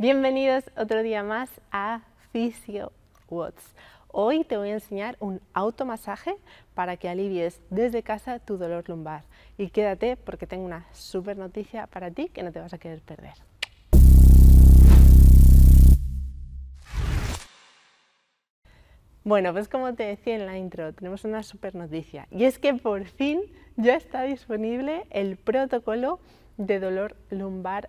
Bienvenidos otro día más a Physio Hoy te voy a enseñar un automasaje para que alivies desde casa tu dolor lumbar. Y quédate porque tengo una super noticia para ti que no te vas a querer perder. Bueno, pues como te decía en la intro, tenemos una super noticia y es que por fin ya está disponible el protocolo de dolor lumbar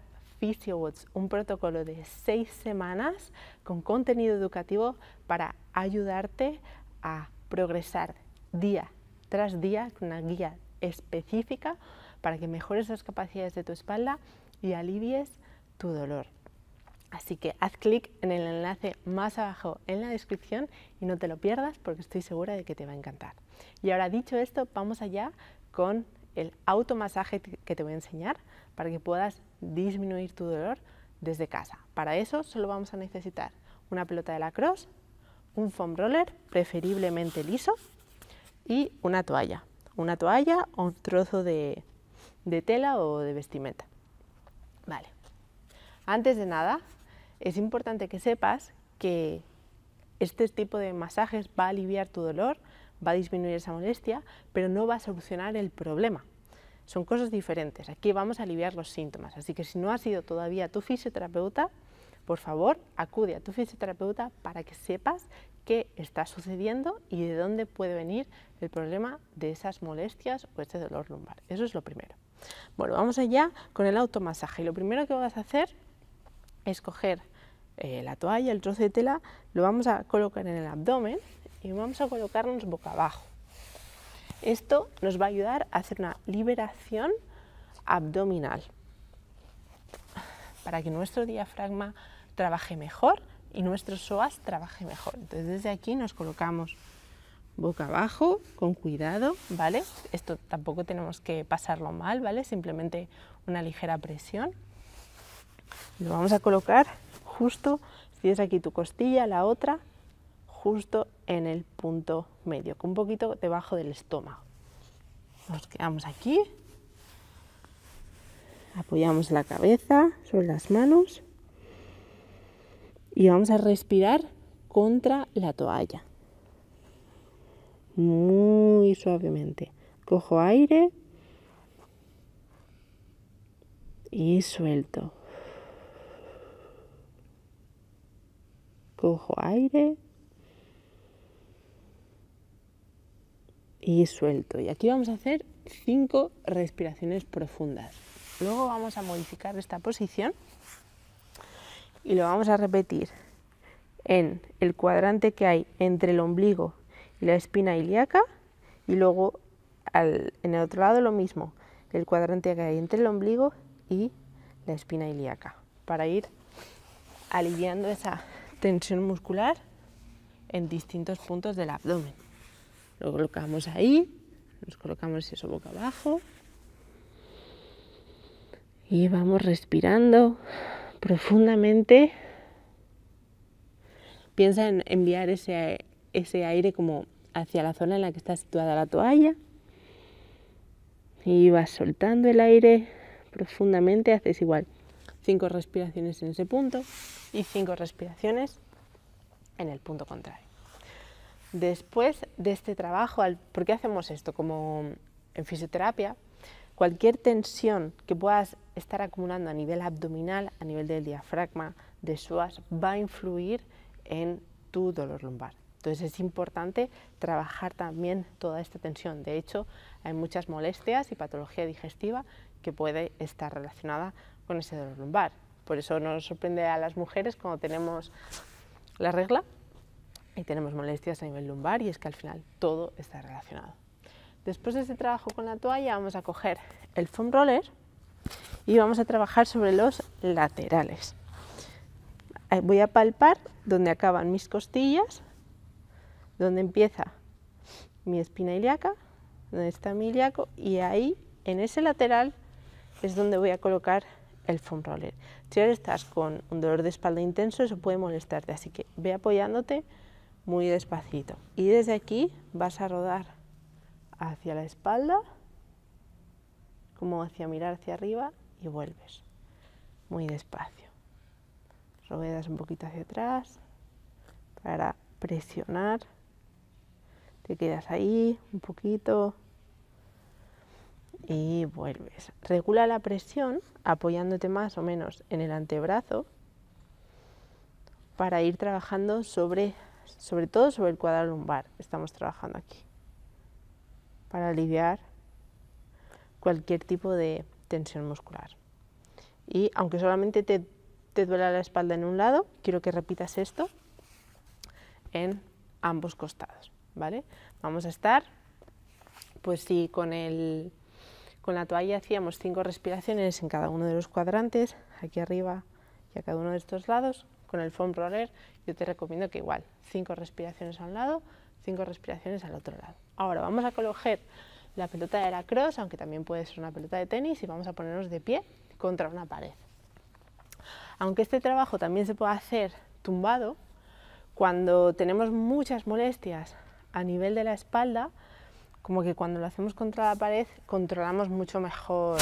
un protocolo de seis semanas con contenido educativo para ayudarte a progresar día tras día con una guía específica para que mejores las capacidades de tu espalda y alivies tu dolor. Así que haz clic en el enlace más abajo en la descripción y no te lo pierdas porque estoy segura de que te va a encantar. Y ahora dicho esto, vamos allá con el automasaje que te voy a enseñar para que puedas disminuir tu dolor desde casa. Para eso solo vamos a necesitar una pelota de lacrosse, un foam roller, preferiblemente liso, y una toalla. Una toalla o un trozo de, tela o de vestimenta. Vale. Antes de nada, es importante que sepas que este tipo de masajes va a aliviar tu dolor, va a disminuir esa molestia, pero no va a solucionar el problema. Son cosas diferentes. Aquí vamos a aliviar los síntomas. Así que si no has ido todavía a tu fisioterapeuta, por favor, acude a tu fisioterapeuta para que sepas qué está sucediendo y de dónde puede venir el problema de esas molestias o este dolor lumbar. Eso es lo primero. Bueno, vamos allá con el automasaje. Y lo primero que vas a hacer es coger eh, la toalla, el trozo de tela, lo vamos a colocar en el abdomen y vamos a colocarnos boca abajo. Esto nos va a ayudar a hacer una liberación abdominal para que nuestro diafragma trabaje mejor y nuestro psoas trabaje mejor. Entonces desde aquí nos colocamos boca abajo con cuidado, ¿vale? Esto tampoco tenemos que pasarlo mal, ¿vale? Simplemente una ligera presión. Lo vamos a colocar justo, si es aquí tu costilla, la otra, justo en el punto medio, un poquito debajo del estómago. Nos quedamos aquí, apoyamos la cabeza sobre las manos y vamos a respirar contra la toalla. Muy suavemente. Cojo aire y suelto. Cojo aire y suelto. Y aquí vamos a hacer cinco respiraciones profundas. Luego vamos a modificar esta posición y lo vamos a repetir en el cuadrante que hay entre el ombligo y la espina ilíaca y luego en el otro lado lo mismo, el cuadrante que hay entre el ombligo y la espina ilíaca para ir aliviando esa tensión muscular en distintos puntos del abdomen. Lo colocamos ahí, nos colocamos eso boca abajo. Y vamos respirando profundamente. Piensa en enviar ese, ese aire como hacia la zona en la que está situada la toalla. Y vas soltando el aire profundamente, haces igual cinco respiraciones en ese punto y cinco respiraciones en el punto contrario. Después de este trabajo, ¿por qué hacemos esto? Como en fisioterapia, cualquier tensión que puedas estar acumulando a nivel abdominal, a nivel del diafragma, de suas, va a influir en tu dolor lumbar. Entonces es importante trabajar también toda esta tensión. De hecho, hay muchas molestias y patología digestiva que puede estar relacionada con ese dolor lumbar. Por eso nos sorprende a las mujeres cuando tenemos la regla, tenemos molestias a nivel lumbar y es que al final todo está relacionado. Después de este trabajo con la toalla vamos a coger el foam roller y vamos a trabajar sobre los laterales. Eh, voy a palpar donde acaban mis costillas, donde empieza mi espina ilíaca, donde está mi ilíaco y ahí en ese lateral es donde voy a colocar el foam roller. Si ahora estás con un dolor de espalda intenso, eso puede molestarte, así que ve apoyándote muy despacito. Y desde aquí vas a rodar hacia la espalda, como hacia mirar hacia arriba y vuelves. Muy despacio. Ruedas un poquito hacia atrás para presionar. Te quedas ahí un poquito y vuelves. Regula la presión apoyándote más o menos en el antebrazo para ir trabajando sobre sobre todo sobre el cuadro lumbar estamos trabajando aquí, para aliviar cualquier tipo de tensión muscular. Y aunque solamente te, duela la espalda en un lado, quiero que repitas esto en ambos costados, ¿vale? Vamos a estar, pues si con la toalla hacíamos cinco respiraciones en cada uno de los cuadrantes, aquí arriba y a cada uno de estos lados, con el foam roller yo te recomiendo que igual, cinco respiraciones a un lado, cinco respiraciones al otro lado. Ahora vamos a coger la pelota de la aunque también puede ser una pelota de tenis, y vamos a ponernos de pie contra una pared. Aunque este trabajo también se puede hacer tumbado, cuando tenemos muchas molestias a nivel de la espalda, como que cuando lo hacemos contra la pared controlamos mucho mejor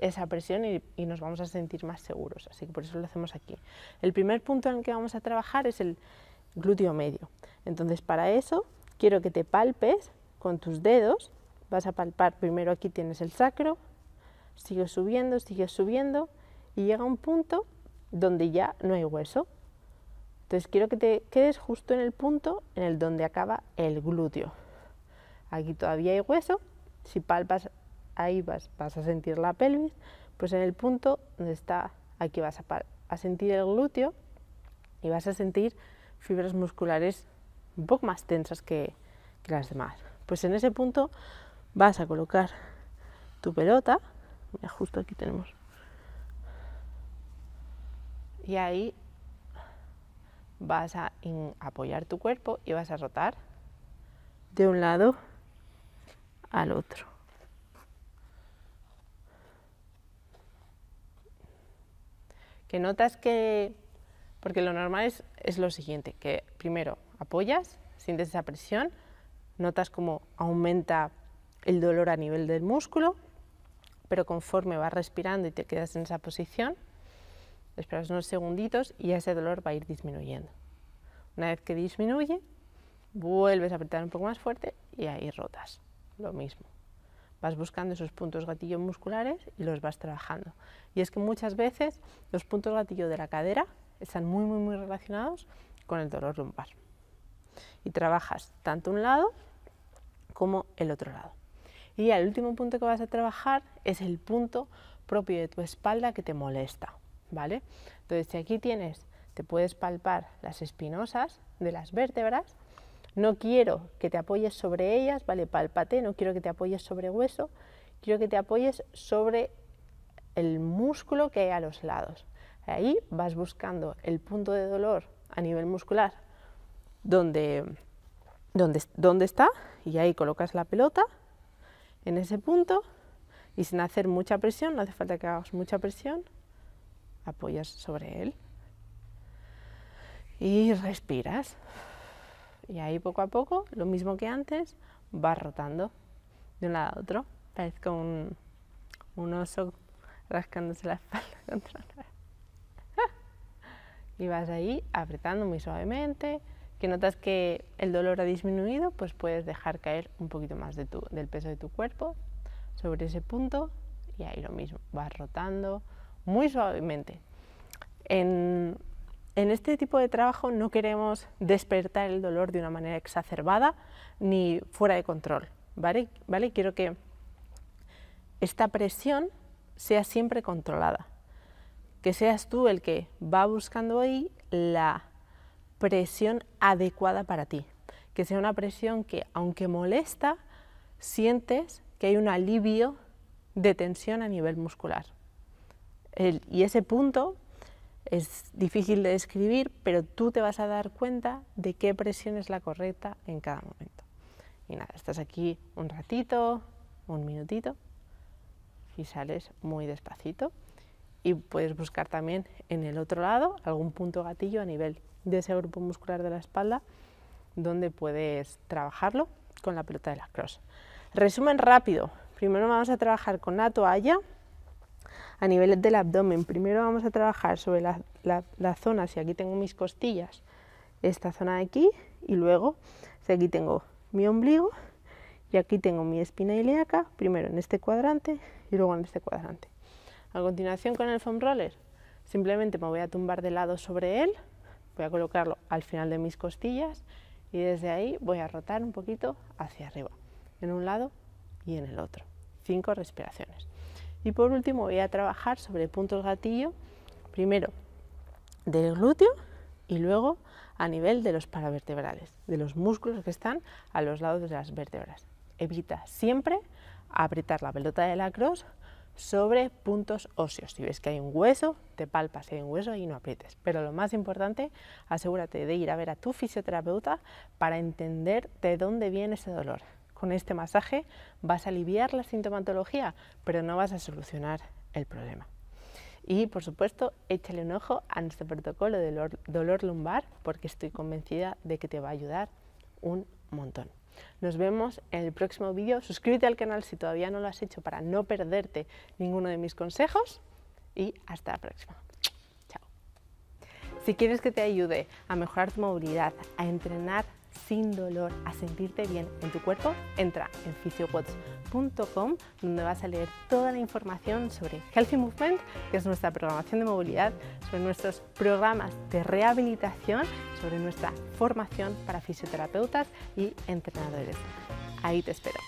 esa presión y, nos vamos a sentir más seguros. Así que por eso lo hacemos aquí. El primer punto en el que vamos a trabajar es el glúteo medio. Entonces para eso quiero que te palpes con tus dedos. Vas a palpar primero aquí tienes el sacro, sigues subiendo, sigues subiendo y llega un punto donde ya no hay hueso. Entonces quiero que te quedes justo en el punto en el donde acaba el glúteo. Aquí todavía hay hueso. Si palpas ahí vas, vas a sentir la pelvis, pues en el punto donde está, aquí vas a, sentir el glúteo y vas a sentir fibras musculares un poco más tensas que, que las demás. Pues en ese punto vas a colocar tu pelota, mira, justo aquí tenemos, y ahí vas a apoyar tu cuerpo y vas a rotar de un lado al otro. que notas que... Porque lo normal es, es lo siguiente, que primero apoyas, sientes esa presión, notas como aumenta el dolor a nivel del músculo, pero conforme vas respirando y te quedas en esa posición, esperas unos segunditos y ese dolor va a ir disminuyendo. Una vez que disminuye, vuelves a apretar un poco más fuerte y ahí rotas. Lo mismo vas buscando esos puntos gatillos musculares y los vas trabajando. Y es que muchas veces los puntos gatillo de la cadera están muy, muy, muy relacionados con el dolor lumbar. Y trabajas tanto un lado como el otro lado. Y el último punto que vas a trabajar es el punto propio de tu espalda que te molesta, ¿vale? Entonces, si aquí tienes, te puedes palpar las espinosas de las vértebras no quiero que te apoyes sobre ellas, ¿vale? Pálpate, no quiero que te apoyes sobre hueso, quiero que te apoyes sobre el músculo que hay a los lados. Ahí vas buscando el punto de dolor a nivel muscular donde, donde está y ahí colocas la pelota en ese punto y sin hacer mucha presión, no hace falta que hagas mucha presión, apoyas sobre él y respiras. Y ahí poco a poco, lo mismo que antes, vas rotando de un lado a otro. Parezco un, un oso rascándose la espalda contra y vas ahí apretando muy suavemente. Que notas que el dolor ha disminuido, pues puedes dejar caer un poquito más de tu, del peso de tu cuerpo sobre ese punto y ahí lo mismo, vas rotando muy suavemente en este tipo de trabajo no queremos despertar el dolor de una manera exacerbada ni fuera de control, ¿vale? ¿Vale? Quiero que esta presión sea siempre controlada, que seas tú el que va buscando ahí la presión adecuada para ti, que sea una presión que, aunque molesta, sientes que hay un alivio de tensión a nivel muscular. y ese punto es difícil de describir, pero tú te vas a dar cuenta de qué presión es la correcta en cada momento. Y nada, estás aquí un ratito, un minutito, y sales muy despacito. Y puedes buscar también en el otro lado algún punto gatillo a nivel de ese grupo muscular de la espalda donde puedes trabajarlo con la pelota de la cross. Resumen rápido. Primero vamos a trabajar con la toalla a nivel del abdomen. Primero vamos a trabajar sobre la, la zona, si aquí tengo mis costillas, esta zona de aquí, y luego si aquí tengo mi ombligo y aquí tengo mi espina ilíaca, primero en este cuadrante y luego en este cuadrante. A continuación con el foam roller, simplemente me voy a tumbar de lado sobre él, voy a colocarlo al final de mis costillas y desde ahí voy a rotar un poquito hacia arriba, en un lado y en el otro. Cinco respiraciones. Y por último voy a trabajar sobre puntos gatillo, primero del glúteo y luego a nivel de los paravertebrales, de los músculos que están a los lados de las vértebras. Evita siempre apretar la pelota de la cruz sobre puntos óseos. Si ves que hay un hueso, te palpas, si hay un hueso y no aprietes. Pero lo más importante, asegúrate de ir a ver a tu fisioterapeuta para entender de dónde viene ese dolor con este masaje vas a aliviar la sintomatología, pero no vas a solucionar el problema. Y por supuesto, échale un ojo a nuestro protocolo de dolor, lumbar porque estoy convencida de que te va a ayudar un montón. Nos vemos en el próximo vídeo. Suscríbete al canal si todavía no lo has hecho para no perderte ninguno de mis consejos y hasta la próxima. Chao. Si quieres que te ayude a mejorar tu movilidad, a entrenar sin dolor a sentirte bien en tu cuerpo, entra en physiowatts.com donde vas a leer toda la información sobre Healthy Movement, que es nuestra programación de movilidad, sobre nuestros programas de rehabilitación, sobre nuestra formación para fisioterapeutas y entrenadores. Ahí te espero.